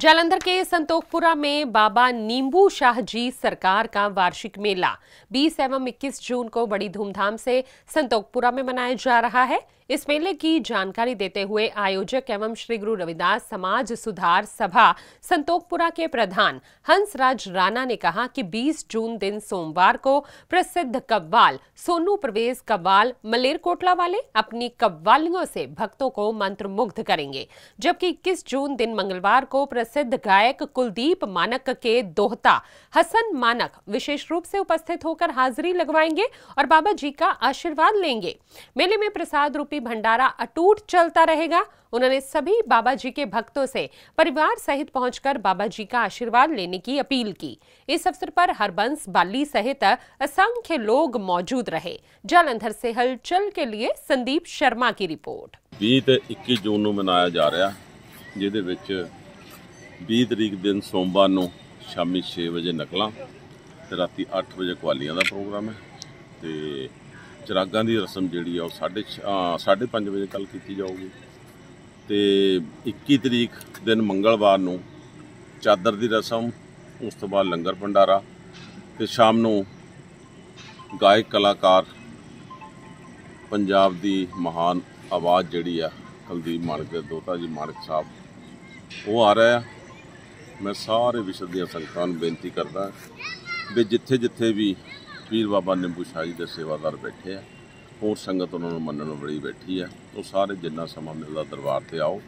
जालंधर के संतोखपुरा में बाबा नींबू शाह जी सरकार का वार्षिक मेला 20 एवं 21 जून को बड़ी धूमधाम से संतोखपुरा में मनाया जा रहा है इस मेले की जानकारी देते हुए आयोजक एवं श्री गुरु रविदास समाज सुधार सभा संतोकपुरा के प्रधान हंसराज राणा ने कहा कि 20 जून दिन सोमवार को प्रसिद्ध कव्वाल सोनू प्रवेश कव्वाल मलेरकोटला वाले अपनी कव्वालियों से भक्तों को मंत्रमुग्ध करेंगे जबकि इक्कीस जून दिन मंगलवार को प्रसिद्ध गायक कुलदीप मानक के दोहता हसन मानक विशेष रूप से उपस्थित होकर हाजिरी लगवाएंगे और बाबा जी का आशीर्वाद लेंगे मेले में प्रसाद रूपी रसोई भंडारा अटूट चलता रहेगा उन्होंने सभी बाबा जी के भक्तों से परिवार सहित पहुंचकर बाबा जी का आशीर्वाद लेने की अपील की इस अवसर पर हरबंस बाली सहित असंख्य लोग मौजूद रहे जालंधर से हलचल के लिए संदीप शर्मा की रिपोर्ट बीत इक्कीस जून मनाया जा रहा ਜਾ ਰਿਹਾ तरीक दिन सोमवार को शामी छे बजे ਸ਼ਾਮੀ 6 अठ बजे कवालिया का प्रोग्राम है ਕੁਆਲੀਆਂ ਚਰਾਗਾਂ ਦੀ ਰਸਮ ਜਿਹੜੀ ਆ ਉਹ 5:30 ਵਜੇ ਕੱਲ ਕੀਤੀ ਜਾਊਗੀ ਤੇ 21 ਤਰੀਕ ਦਿਨ ਮੰਗਲਵਾਰ ਨੂੰ ਚਾਦਰ ਦੀ ਰਸਮ ਉਸ ਤੋਂ ਬਾਅਦ ਲੰਗਰ ਭੰਡਾਰਾ ਤੇ ਸ਼ਾਮ ਨੂੰ ਗਾਇਕ ਕਲਾਕਾਰ ਪੰਜਾਬ ਦੀ ਮਹਾਨ ਆਵਾਜ਼ ਜਿਹੜੀ ਆ ਕੁਲਦੀਪ ਮਾਨਕ ਦੇ ਦੋਤਾ ਜੀ ਮਾਨਕ ਸਾਹਿਬ ਉਹ ਆ ਰਹੇ ਆ ਮੈਂ ਸਾਰੇ ਵਿਸ਼ਵ ਦੀਆਂ ਸੰਗਤਾਂ ਨੂੰ ਬੇਨਤੀ ਕਰਦਾ ਵੀ ਜਿੱਥੇ ਜਿੱਥੇ ਵੀ ਪੀਰ ਬਾਬਾ ਨਿੰਬੂ ਜੀ ਦੇ ਸੇਵਾਦਾਰ ਬੈਠੇ ਆ ਹੋਰ ਸੰਗਤ ਉਹਨਾਂ ਨੂੰ ਮੰਨਣ ਬੜੀ ਬੈਠੀ ਆ ਉਹ ਸਾਰੇ ਜਿੰਨਾ ਸਮਾਂ ਮਿਲਦਾ ਦਰਬਾਰ ਤੇ ਆਓ